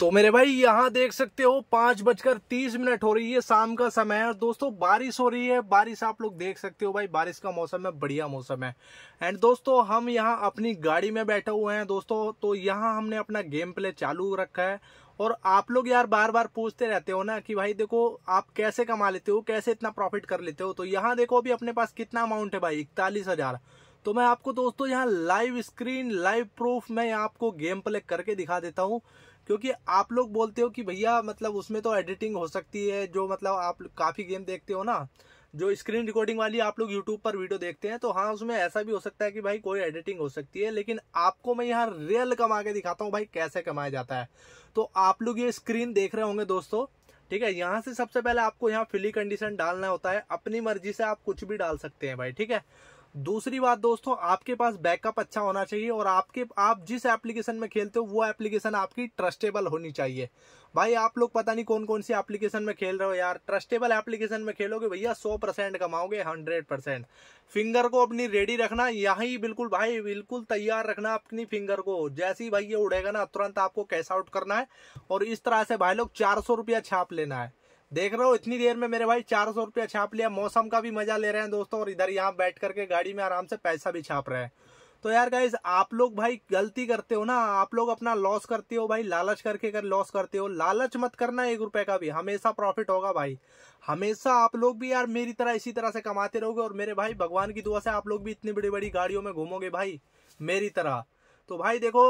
तो मेरे भाई यहाँ देख सकते हो पांच बजकर तीस मिनट हो रही है शाम का समय है दोस्तों बारिश हो रही है बारिश आप लोग देख सकते हो भाई बारिश का मौसम है बढ़िया मौसम है एंड दोस्तों हम यहाँ अपनी गाड़ी में बैठे हुए हैं दोस्तों तो यहाँ हमने अपना गेम प्ले चालू रखा है और आप लोग यार बार बार पूछते रहते हो ना कि भाई देखो आप कैसे कमा लेते हो कैसे इतना प्रॉफिट कर लेते हो तो यहाँ देखो अभी अपने पास कितना अमाउंट है भाई इकतालीस हजार तो मैं आपको दोस्तों यहाँ लाइव स्क्रीन लाइव प्रूफ मैं आपको गेम प्ले करके दिखा देता हूँ क्योंकि आप लोग बोलते हो कि भैया मतलब उसमें तो एडिटिंग हो सकती है जो मतलब आप काफ़ी गेम देखते हो ना जो स्क्रीन रिकॉर्डिंग वाली आप लोग यूट्यूब पर वीडियो देखते हैं तो हाँ उसमें ऐसा भी हो सकता है कि भाई कोई एडिटिंग हो सकती है लेकिन आपको मैं यहाँ रियल कमा के दिखाता हूँ भाई कैसे कमाया जाता है तो आप लोग ये स्क्रीन देख रहे होंगे दोस्तों ठीक है यहाँ से सबसे पहले आपको यहाँ फिली कंडीशन डालना होता है अपनी मर्जी से आप कुछ भी डाल सकते हैं भाई ठीक है दूसरी बात दोस्तों आपके पास बैकअप अच्छा होना चाहिए और आपके आप जिस एप्लीकेशन में खेलते हो वो एप्लीकेशन आपकी ट्रस्टेबल होनी चाहिए भाई आप लोग पता नहीं कौन कौन सी एप्लीकेशन में खेल रहे हो यार ट्रस्टेबल एप्लीकेशन में खेलोगे भैया सौ परसेंट कमाओगे हंड्रेड परसेंट फिंगर को अपनी रेडी रखना यहाँ बिल्कुल भाई बिल्कुल तैयार रखना अपनी फिंगर को जैसे ही भाई ये उड़ेगा ना तुरंत आपको कैश आउट करना है और इस तरह से भाई लोग चार सौ रुपया छाप लेना है देख रहे हो इतनी देर में मेरे भाई चार सौ रुपया छाप लिया मौसम का भी मजा ले रहे हैं दोस्तों और इधर यहाँ बैठ करके गाड़ी में आराम से पैसा भी छाप रहे हैं तो यार गाइज आप लोग भाई गलती करते हो ना आप लोग अपना लॉस करते हो भाई लालच करके कर लॉस करते हो लालच मत करना एक रुपए का भी हमेशा प्रॉफिट होगा भाई हमेशा आप लोग भी यार मेरी तरह इसी तरह से कमाते रहोगे और मेरे भाई भगवान की दुआ से आप लोग भी इतनी बड़ी बड़ी गाड़ियों में घूमोगे भाई मेरी तरह तो भाई देखो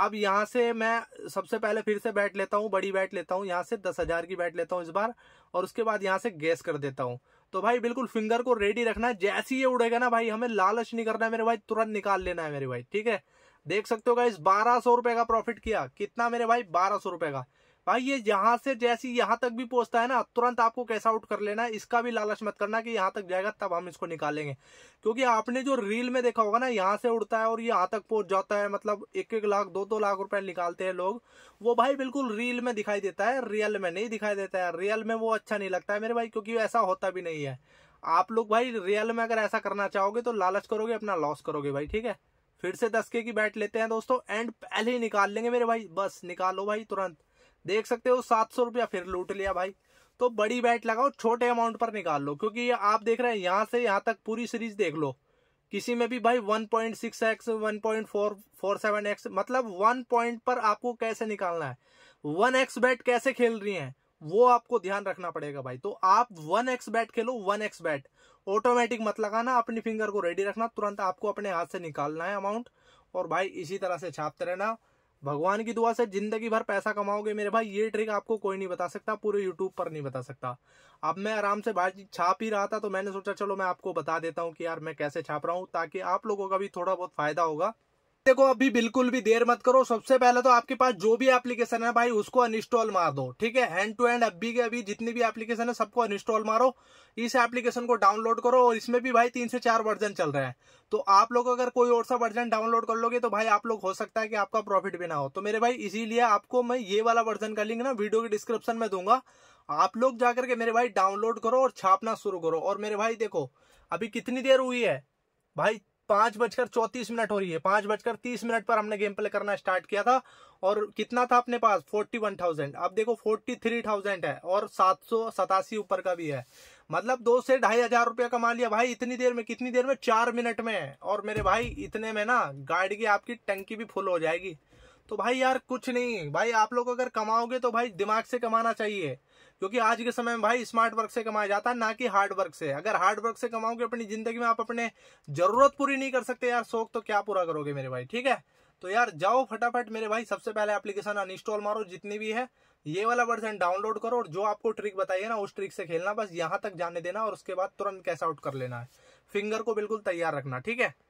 अब यहाँ से मैं सबसे पहले फिर से बैट लेता हूँ बड़ी बैट लेता हूँ यहाँ से दस हजार की बैट लेता हूँ इस बार और उसके बाद यहाँ से गैस कर देता हूँ तो भाई बिल्कुल फिंगर को रेडी रखना है जैसे ही ये उड़ेगा ना भाई हमें लालच नहीं करना है मेरे भाई तुरंत निकाल लेना है मेरे भाई ठीक है देख सकते हो इस बारह सौ रुपए का प्रॉफिट किया कितना मेरे भाई बारह सौ रुपए का भाई ये यहाँ से जैसी यहाँ तक भी पहुंचता है ना तुरंत आपको कैसा आउट कर लेना है इसका भी लालच मत करना कि यहाँ तक जाएगा तब हम इसको निकालेंगे क्योंकि आपने जो रील में देखा होगा ना यहाँ से उड़ता है और यहाँ तक पहुंच जाता है मतलब एक एक लाख दो दो लाख रुपए निकालते हैं लोग वो भाई बिल्कुल रील में दिखाई देता है रियल में नहीं दिखाई देता है रियल में वो अच्छा नहीं लगता है मेरे भाई क्योंकि ऐसा होता भी नहीं है आप लोग भाई रियल में अगर ऐसा करना चाहोगे तो लालच करोगे अपना लॉस करोगे भाई ठीक है फिर से दस के की बैट लेते हैं दोस्तों एंड पहले ही निकाल लेंगे मेरे भाई बस निकालो भाई तुरंत देख सकते हो सात सौ रुपया फिर लूट लिया भाई तो बड़ी बैट लगाओ छोटे अमाउंट पर निकाल लो क्योंकि ये आप देख रहे हैं यहाँ से यहाँ तक पूरी सीरीज देख लो किसी में भी भाई 1.6x 1.447x मतलब वन पॉइंट पर आपको कैसे निकालना है वन एक्स बैट कैसे खेल रही हैं वो आपको ध्यान रखना पड़ेगा भाई तो आप वन एक्स बैट खेलो वन एक्स बैट ऑटोमेटिक मत लगाना अपनी फिंगर को रेडी रखना तुरंत आपको अपने हाथ से निकालना है अमाउंट और भाई इसी तरह से छापते रहना भगवान की दुआ से जिंदगी भर पैसा कमाओगे मेरे भाई ये ट्रिक आपको कोई नहीं बता सकता पूरे यूट्यूब पर नहीं बता सकता अब मैं आराम से भाई छाप ही रहा था तो मैंने सोचा चलो मैं आपको बता देता हूँ कि यार मैं कैसे छाप रहा हूँ ताकि आप लोगों का भी थोड़ा बहुत फायदा होगा देखो अभी बिल्कुल भी देर मत करो सबसे पहले तो आपके पास जो भी एप्लीकेशन है भाई उसको अनइंस्टॉल मार दो ठीक है हैंड टू हैंड अभी के अभी जितनी भी एप्लीकेशन है सबको अनइंस्टॉल मारो इस एप्लीकेशन को डाउनलोड करो और इसमें भी भाई तीन से चार वर्जन चल रहे हैं तो आप लोग अगर कोई और सा वर्जन डाउनलोड कर लोगे तो भाई आप लोग हो सकता है कि आपका प्रॉफिट भी ना हो तो मेरे भाई इसीलिए आपको मैं ये वाला वर्जन का लिंक ना वीडियो के डिस्क्रिप्शन में दूंगा आप लोग जाकर के मेरे भाई डाउनलोड करो और छापना शुरू करो और मेरे भाई देखो अभी कितनी देर हुई है भाई पांच बजकर चौतीस मिनट हो रही है पांच बजकर तीस मिनट पर हमने गेम प्ले करना स्टार्ट किया था और कितना था अपने पास फोर्टी वन थाउजेंड अब देखो फोर्टी थ्री थाउजेंड है और सात सौ सतासी ऊपर का भी है मतलब दो से ढाई हजार रुपया कमा लिया भाई इतनी देर में कितनी देर में चार मिनट में और मेरे भाई इतने में ना गाड़ी की आपकी टंकी भी फुल हो जाएगी तो भाई यार कुछ नहीं भाई आप लोग अगर कमाओगे तो भाई दिमाग से कमाना चाहिए क्योंकि आज के समय में भाई स्मार्ट वर्क से कमाया जाता है ना कि हार्ड वर्क से अगर हार्ड वर्क से कमाओगे अपनी जिंदगी में आप अपने जरूरत पूरी नहीं कर सकते यार शौक तो क्या पूरा करोगे मेरे भाई ठीक है तो यार जाओ फटाफट मेरे भाई सबसे पहले एप्लीकेशन अनइंस्टॉल मारो जितनी भी है ये वाला वर्जन डाउनलोड करो और जो आपको ट्रिक बताइए ना उस ट्रिक से खेलना बस यहां तक जाने देना और उसके बाद तुरंत कैश आउट कर लेना है फिंगर को बिल्कुल तैयार रखना ठीक है